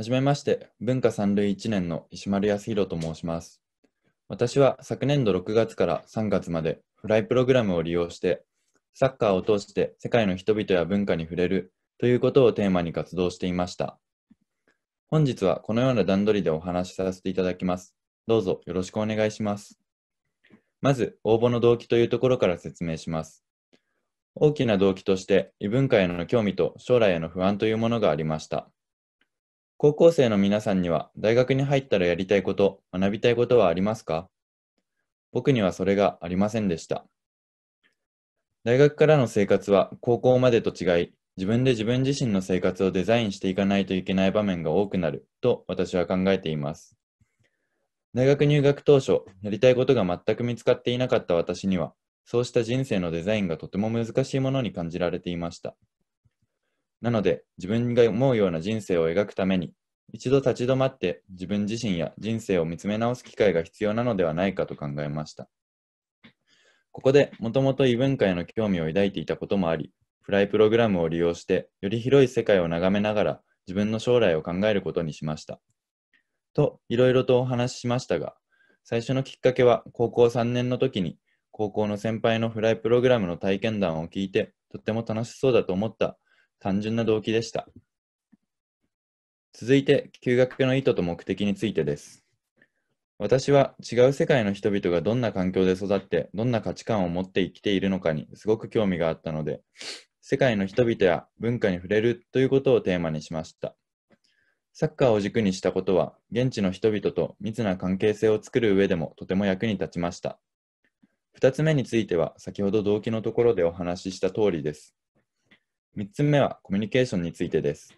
はじめまして、文化三類1年の石丸康弘と申します。私は昨年度6月から3月までフライプログラムを利用して、サッカーを通して世界の人々や文化に触れるということをテーマに活動していました。本日はこのような段取りでお話しさせていただきます。どうぞよろしくお願いします。まず、応募の動機というところから説明します。大きな動機として、異文化への興味と将来への不安というものがありました。高校生の皆さんには大学に入ったらやりたいこと、学びたいことはありますか僕にはそれがありませんでした。大学からの生活は高校までと違い、自分で自分自身の生活をデザインしていかないといけない場面が多くなると私は考えています。大学入学当初、やりたいことが全く見つかっていなかった私には、そうした人生のデザインがとても難しいものに感じられていました。なので、自分が思うような人生を描くために、一度立ち止まって自分自身や人生を見つめ直す機会が必要なのではないかと考えました。ここでもともと異文化への興味を抱いていたこともあり、フライプログラムを利用して、より広い世界を眺めながら自分の将来を考えることにしました。と、いろいろとお話ししましたが、最初のきっかけは高校3年の時に、高校の先輩のフライプログラムの体験談を聞いて、とても楽しそうだと思った単純な動機でした。続いて、休学の意図と目的についてです。私は違う世界の人々がどんな環境で育って、どんな価値観を持って生きているのかにすごく興味があったので、世界の人々や文化に触れるということをテーマにしました。サッカーを軸にしたことは、現地の人々と密な関係性を作る上でもとても役に立ちました。2つ目については、先ほど動機のところでお話しした通りです。3つ目はコミュニケーションについてです。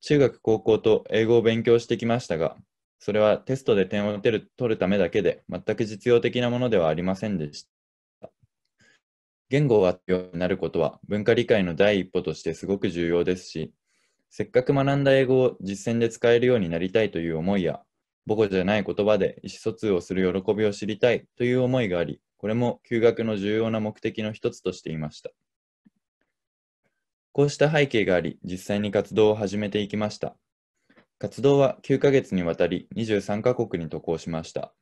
中学、高校と英語を勉強してきましたが、それはテストで点を取る取るためだけで、全く実用的なものではありませんでした。言語がうになることは文化理解の第一歩としてすごく重要ですし、せっかく学んだ英語を実践で使えるようになりたいという思いや、母語じゃない言葉で意思疎通をする喜びを知りたいという思いがあり、これも休学の重要な目的の一つとしていました。こうした背景があり、実際に活動を始めていきました。活動は9ヶ月にわたり23カ国に渡航しました。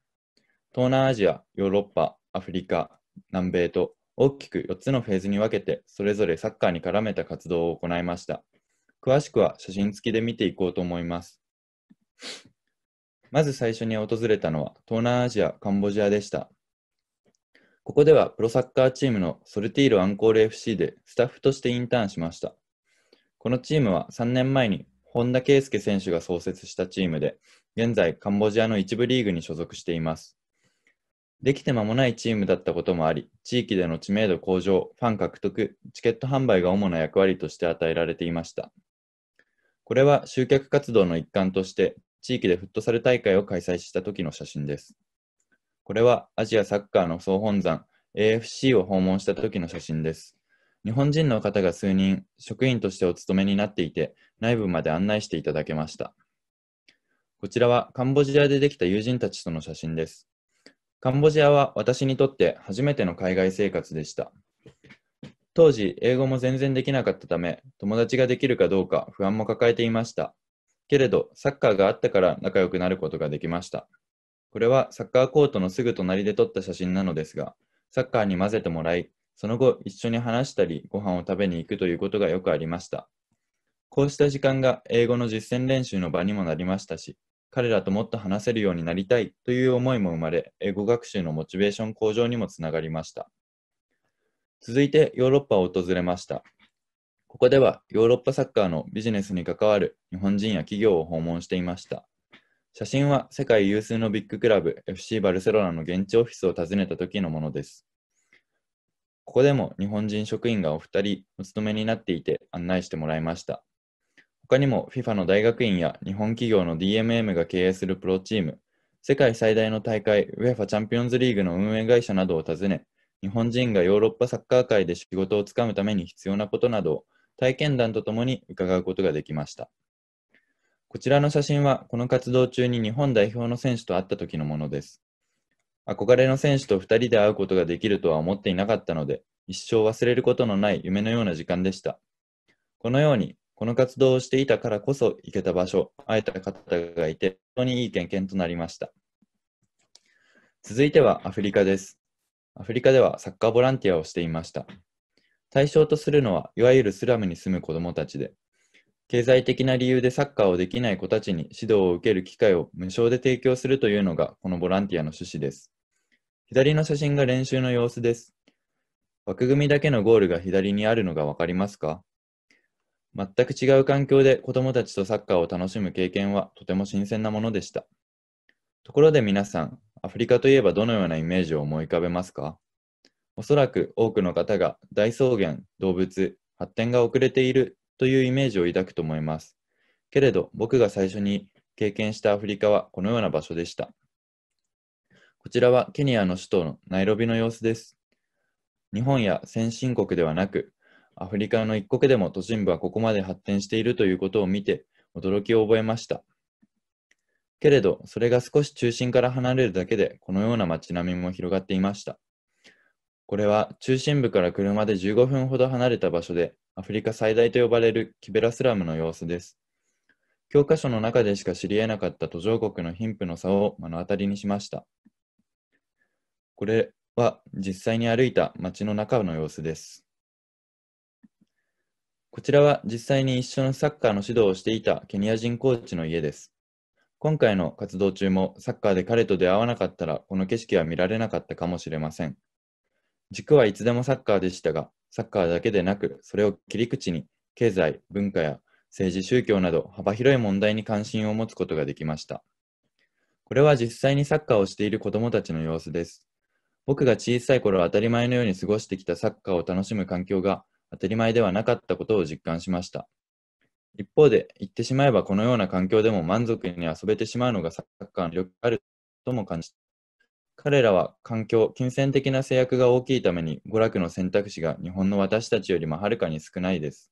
東南アジア、ヨーロッパ、アフリカ、南米と大きく4つのフェーズに分けて、それぞれサッカーに絡めた活動を行いました。詳しくは写真付きで見ていこうと思います。まず最初に訪れたのは東南アジア、カンボジアでした。ここではプロサッカーチームのソルティーロアンコール FC でスタッフとしてインターンしました。このチームは3年前に本田圭佑選手が創設したチームで、現在カンボジアの一部リーグに所属しています。できて間もないチームだったこともあり、地域での知名度向上、ファン獲得、チケット販売が主な役割として与えられていました。これは集客活動の一環として、地域でフットサル大会を開催した時の写真です。これはアジアサッカーの総本山 AFC を訪問した時の写真です。日本人の方が数人、職員としてお勤めになっていて、内部まで案内していただけました。こちらはカンボジアでできた友人たちとの写真です。カンボジアは私にとって初めての海外生活でした。当時、英語も全然できなかったため、友達ができるかどうか不安も抱えていました。けれど、サッカーがあったから仲良くなることができました。これはサッカーコートのすぐ隣で撮った写真なのですが、サッカーに混ぜてもらい、その後一緒に話したり、ご飯を食べに行くということがよくありました。こうした時間が英語の実践練習の場にもなりましたし、彼らともっと話せるようになりたいという思いも生まれ、英語学習のモチベーション向上にもつながりました。続いてヨーロッパを訪れました。ここではヨーロッパサッカーのビジネスに関わる日本人や企業を訪問していました。写真は世界有数のビッグクラブ FC バルセロナの現地オフィスを訪ねた時のものです。ここでも日本人職員がお二人お勤めになっていて案内してもらいました。他にも FIFA の大学院や日本企業の DMM が経営するプロチーム、世界最大の大会 UEFA チャンピオンズリーグの運営会社などを訪ね、日本人がヨーロッパサッカー界で仕事をつかむために必要なことなどを体験談とともに伺うことができました。こちらの写真はこの活動中に日本代表の選手と会った時のものです。憧れの選手と2人で会うことができるとは思っていなかったので、一生忘れることのない夢のような時間でした。このように、この活動をしていたからこそ行けた場所、会えた方がいて、本当にいい経験となりました。続いてはアフリカです。アフリカではサッカーボランティアをしていました。対象とするのは、いわゆるスラムに住む子どもたちで、経済的な理由でサッカーをできない子たちに指導を受ける機会を無償で提供するというのがこのボランティアの趣旨です。左の写真が練習の様子です。枠組みだけのゴールが左にあるのがわかりますか全く違う環境で子供たちとサッカーを楽しむ経験はとても新鮮なものでした。ところで皆さん、アフリカといえばどのようなイメージを思い浮かべますかおそらく多くの方が大草原、動物、発展が遅れているというイメージを抱くと思います。けれど、僕が最初に経験したアフリカはこのような場所でした。こちらはケニアの首都のナイロビの様子です。日本や先進国ではなく、アフリカの一国でも都心部はここまで発展しているということを見て、驚きを覚えました。けれど、それが少し中心から離れるだけで、このような街並みも広がっていました。これは中心部から車で15分ほど離れた場所で、アフリカ最大と呼ばれるキベラスラムの様子です。教科書の中でしか知り得なかった途上国の貧富の差を目の当たりにしました。これは実際に歩いた街の中の様子です。こちらは実際に一緒のサッカーの指導をしていたケニア人コーチの家です。今回の活動中もサッカーで彼と出会わなかったらこの景色は見られなかったかもしれません。軸はいつでもサッカーでしたが、サッカーだけでなく、それを切り口に、経済、文化や政治、宗教など幅広い問題に関心を持つことができました。これは実際にサッカーをしている子どもたちの様子です。僕が小さい頃当たり前のように過ごしてきたサッカーを楽しむ環境が当たり前ではなかったことを実感しました。一方で、言ってしまえばこのような環境でも満足に遊べてしまうのがサッカーの魅力あるとも感じ彼らは環境、金銭的な制約が大きいために、娯楽の選択肢が日本の私たちよりもはるかに少ないです。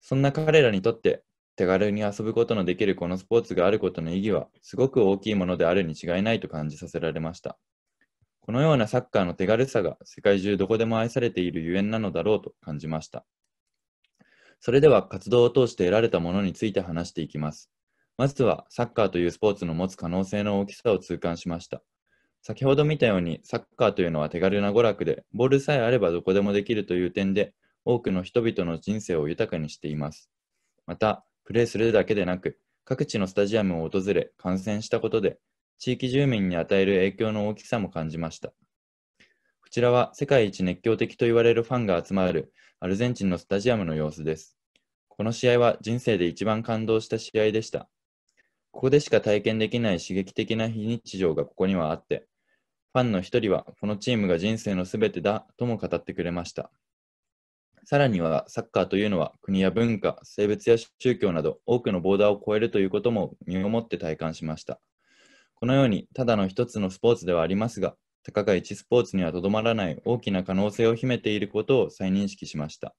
そんな彼らにとって、手軽に遊ぶことのできるこのスポーツがあることの意義は、すごく大きいものであるに違いないと感じさせられました。このようなサッカーの手軽さが世界中どこでも愛されているゆえんなのだろうと感じました。それでは活動を通して得られたものについて話していきます。まずはサッカーというスポーツの持つ可能性の大きさを痛感しました。先ほど見たようにサッカーというのは手軽な娯楽で、ボールさえあればどこでもできるという点で、多くの人々の人生を豊かにしています。また、プレーするだけでなく、各地のスタジアムを訪れ観戦したことで、地域住民に与える影響の大きさも感じました。こちらは世界一熱狂的と言われるファンが集まるアルゼンチンのスタジアムの様子です。この試合は人生で一番感動した試合でした。ここでしか体験できない刺激的な非日常がここにはあって、ファンの一人は、このチームが人生のすべてだとも語ってくれました。さらには、サッカーというのは国や文化、性別や宗教など多くのボーダーを超えるということも身をもって体感しました。このように、ただの一つのスポーツではありますが、たかが一スポーツにはとどまらない大きな可能性を秘めていることを再認識しました。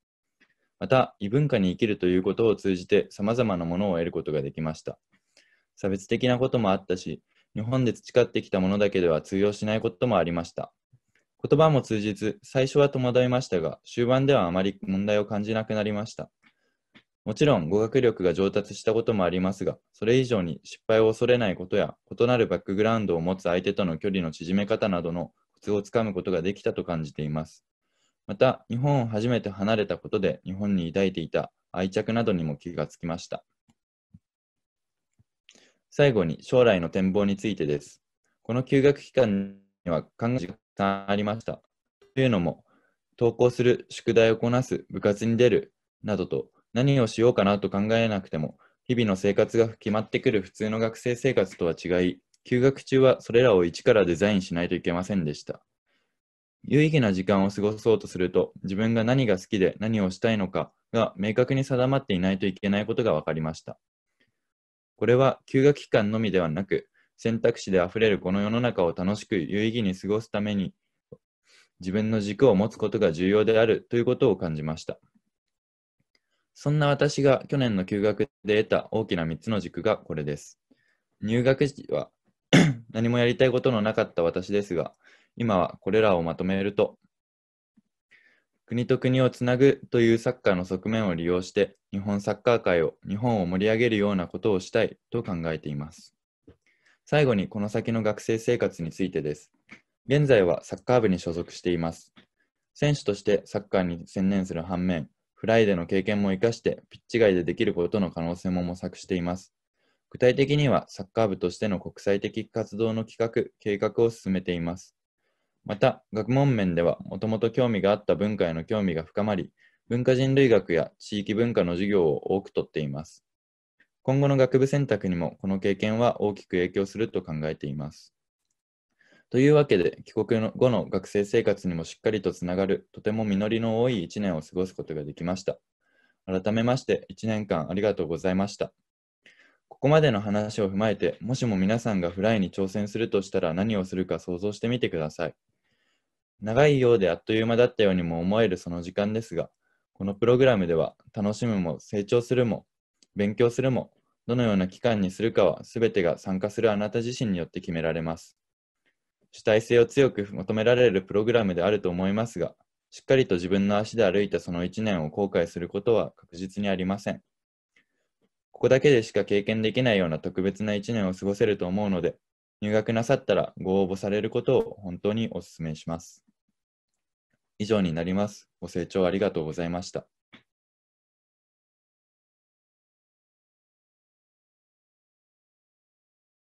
また、異文化に生きるということを通じて様々なものを得ることができました。差別的なこともあったし、日本で培ってきたものだけでは通用しないこともありました。言葉も通じず、最初は戸惑いましたが、終盤ではあまり問題を感じなくなりました。もちろん語学力が上達したこともありますが、それ以上に失敗を恐れないことや、異なるバックグラウンドを持つ相手との距離の縮め方などのコツをつかむことができたと感じています。また、日本を初めて離れたことで、日本に抱いていた愛着などにも気がつきました。最後に将来の展望についてです。この休学期間には考えがたくさんありました。というのも、登校する、宿題をこなす、部活に出る、などと何をしようかなと考えなくても、日々の生活が決まってくる普通の学生生活とは違い、休学中はそれらを一からデザインしないといけませんでした。有意義な時間を過ごそうとすると、自分が何が好きで何をしたいのかが明確に定まっていないといけないことが分かりました。これは休学期間のみではなく、選択肢であふれるこの世の中を楽しく有意義に過ごすために、自分の軸を持つことが重要であるということを感じました。そんな私が去年の休学で得た大きな3つの軸がこれです。入学時は 何もやりたいことのなかった私ですが、今はこれらをまとめると、国と国をつなぐというサッカーの側面を利用して、日本サッカー界を、日本を盛り上げるようなことをしたいと考えています。最後にこの先の学生生活についてです。現在はサッカー部に所属しています。選手としてサッカーに専念する反面、フライでの経験も生かして、ピッチ外でできることの可能性も模索しています。具体的にはサッカー部としての国際的活動の企画、計画を進めています。また、学問面では、もともと興味があった文化への興味が深まり、文化人類学や地域文化の授業を多くとっています。今後の学部選択にもこの経験は大きく影響すると考えています。というわけで、帰国後の学生生活にもしっかりとつながる、とても実りの多い1年を過ごすことができました。改めまして、1年間ありがとうございました。ここまでの話を踏まえて、もしも皆さんがフライに挑戦するとしたら何をするか想像してみてください。長いようであっという間だったようにも思えるその時間ですが、このプログラムでは楽しむも成長するも勉強するもどのような期間にするかは全てが参加するあなた自身によって決められます。主体性を強く求められるプログラムであると思いますが、しっかりと自分の足で歩いたその1年を後悔することは確実にありません。ここだけでしか経験できないような特別な1年を過ごせると思うので、入学なさったらご応募されることを本当にお勧めします。以上になります。ご清聴ありがとうございました。